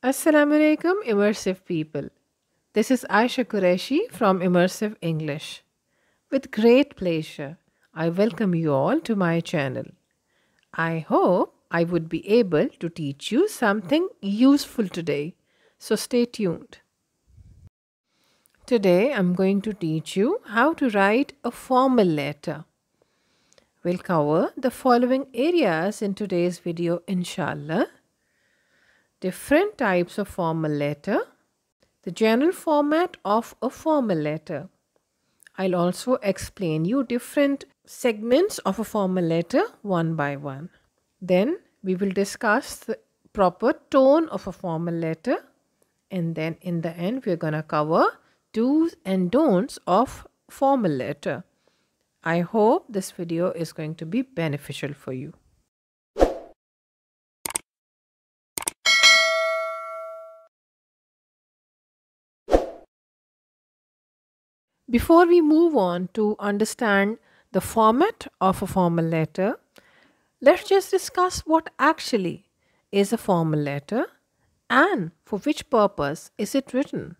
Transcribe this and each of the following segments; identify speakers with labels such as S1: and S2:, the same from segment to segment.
S1: Assalamu alaikum, immersive people. This is Aisha Qureshi from Immersive English. With great pleasure, I welcome you all to my channel. I hope I would be able to teach you something useful today, so stay tuned. Today, I'm going to teach you how to write a formal letter. We'll cover the following areas in today's video, inshallah different types of formal letter, the general format of a formal letter. I'll also explain you different segments of a formal letter one by one. Then we will discuss the proper tone of a formal letter and then in the end we're going to cover do's and don'ts of formal letter. I hope this video is going to be beneficial for you. Before we move on to understand the format of a formal letter, let's just discuss what actually is a formal letter and for which purpose is it written.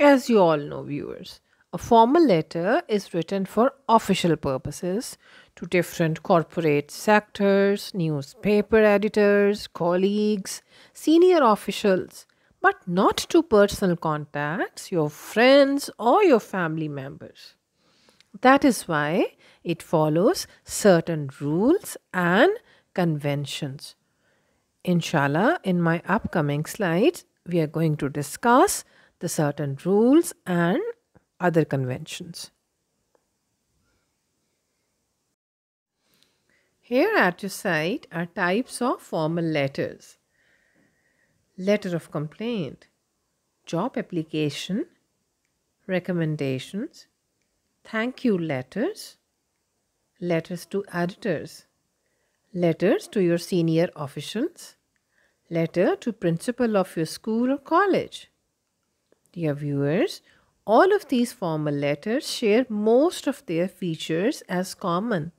S1: As you all know viewers, a formal letter is written for official purposes to different corporate sectors, newspaper editors, colleagues, senior officials but not to personal contacts, your friends, or your family members. That is why it follows certain rules and conventions. Inshallah, in my upcoming slides, we are going to discuss the certain rules and other conventions. Here at your side are types of formal letters letter of complaint, job application, recommendations, thank you letters, letters to editors, letters to your senior officials, letter to principal of your school or college. Dear viewers, all of these formal letters share most of their features as common,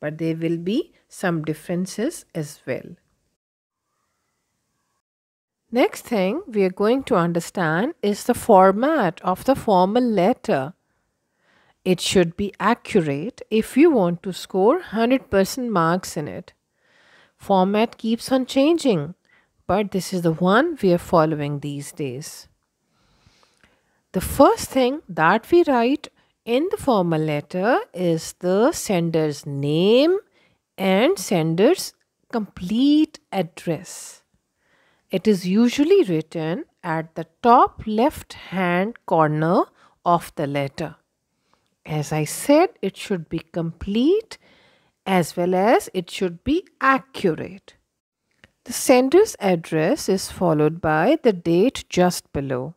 S1: but there will be some differences as well. Next thing we are going to understand is the format of the formal letter. It should be accurate if you want to score 100% marks in it. Format keeps on changing, but this is the one we are following these days. The first thing that we write in the formal letter is the sender's name and sender's complete address. It is usually written at the top left hand corner of the letter. As I said, it should be complete as well as it should be accurate. The sender's address is followed by the date just below.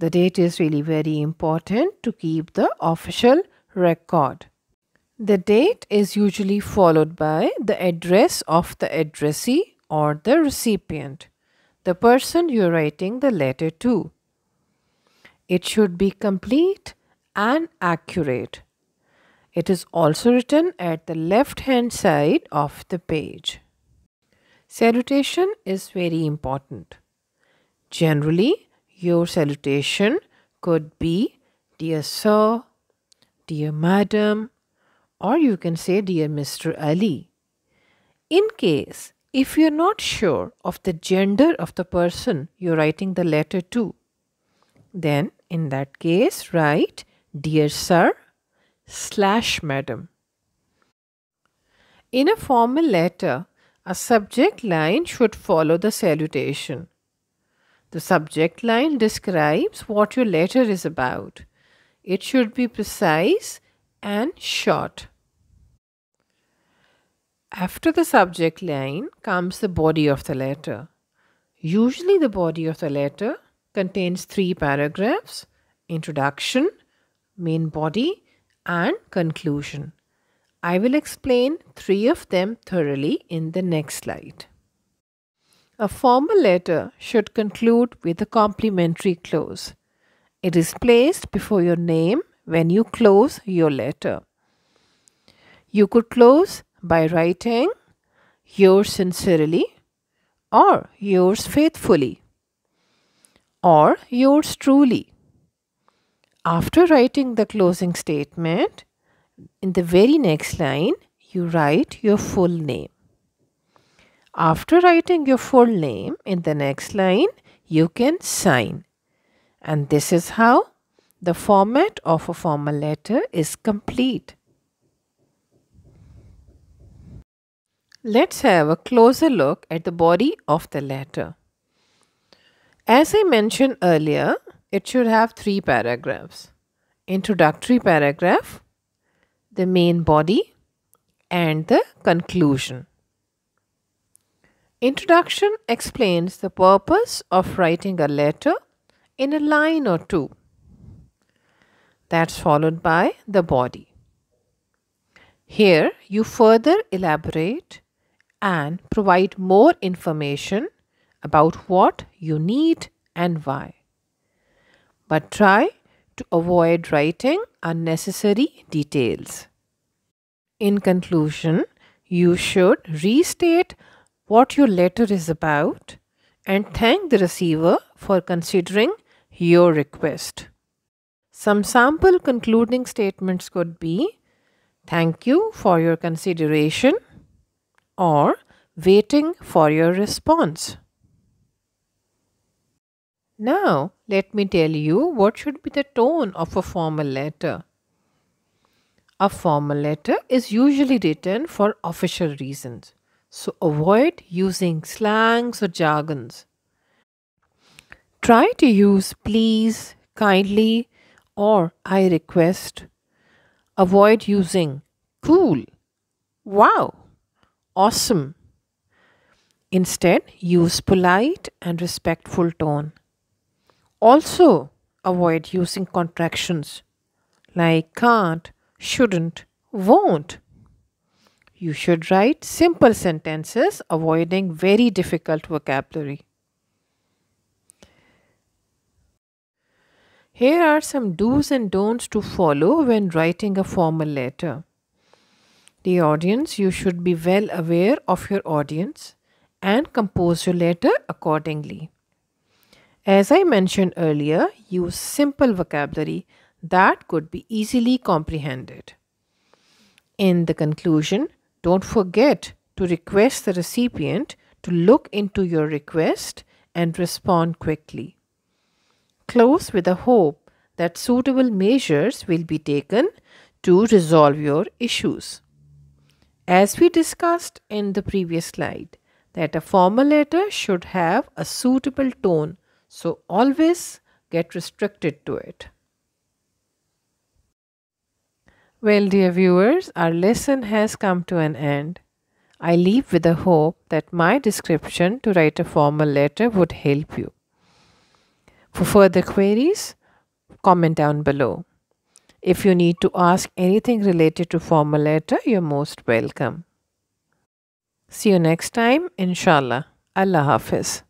S1: The date is really very important to keep the official record. The date is usually followed by the address of the addressee or the recipient the person you're writing the letter to. It should be complete and accurate. It is also written at the left hand side of the page. Salutation is very important. Generally, your salutation could be Dear Sir, Dear Madam, or you can say Dear Mr. Ali. In case if you're not sure of the gender of the person you're writing the letter to, then in that case, write Dear Sir slash Madam. In a formal letter, a subject line should follow the salutation. The subject line describes what your letter is about. It should be precise and short. After the subject line comes the body of the letter. Usually, the body of the letter contains three paragraphs introduction, main body, and conclusion. I will explain three of them thoroughly in the next slide. A formal letter should conclude with a complimentary close. It is placed before your name when you close your letter. You could close by writing yours sincerely or yours faithfully or yours truly. After writing the closing statement, in the very next line, you write your full name. After writing your full name in the next line, you can sign. And this is how the format of a formal letter is complete. Let's have a closer look at the body of the letter. As I mentioned earlier, it should have three paragraphs. Introductory paragraph, the main body, and the conclusion. Introduction explains the purpose of writing a letter in a line or two. That's followed by the body. Here you further elaborate and provide more information about what you need and why. But try to avoid writing unnecessary details. In conclusion, you should restate what your letter is about and thank the receiver for considering your request. Some sample concluding statements could be Thank you for your consideration or waiting for your response. Now, let me tell you what should be the tone of a formal letter. A formal letter is usually written for official reasons, so avoid using slangs or jargons. Try to use please, kindly, or I request. Avoid using cool, wow, awesome. Instead, use polite and respectful tone. Also, avoid using contractions like can't, shouldn't, won't. You should write simple sentences avoiding very difficult vocabulary. Here are some do's and don'ts to follow when writing a formal letter the audience, you should be well aware of your audience and compose your letter accordingly. As I mentioned earlier, use simple vocabulary that could be easily comprehended. In the conclusion, don't forget to request the recipient to look into your request and respond quickly. Close with a hope that suitable measures will be taken to resolve your issues. As we discussed in the previous slide, that a formal letter should have a suitable tone, so always get restricted to it. Well, dear viewers, our lesson has come to an end. I leave with the hope that my description to write a formal letter would help you. For further queries, comment down below. If you need to ask anything related to formal letter, you're most welcome. See you next time, inshallah. Allah Hafiz.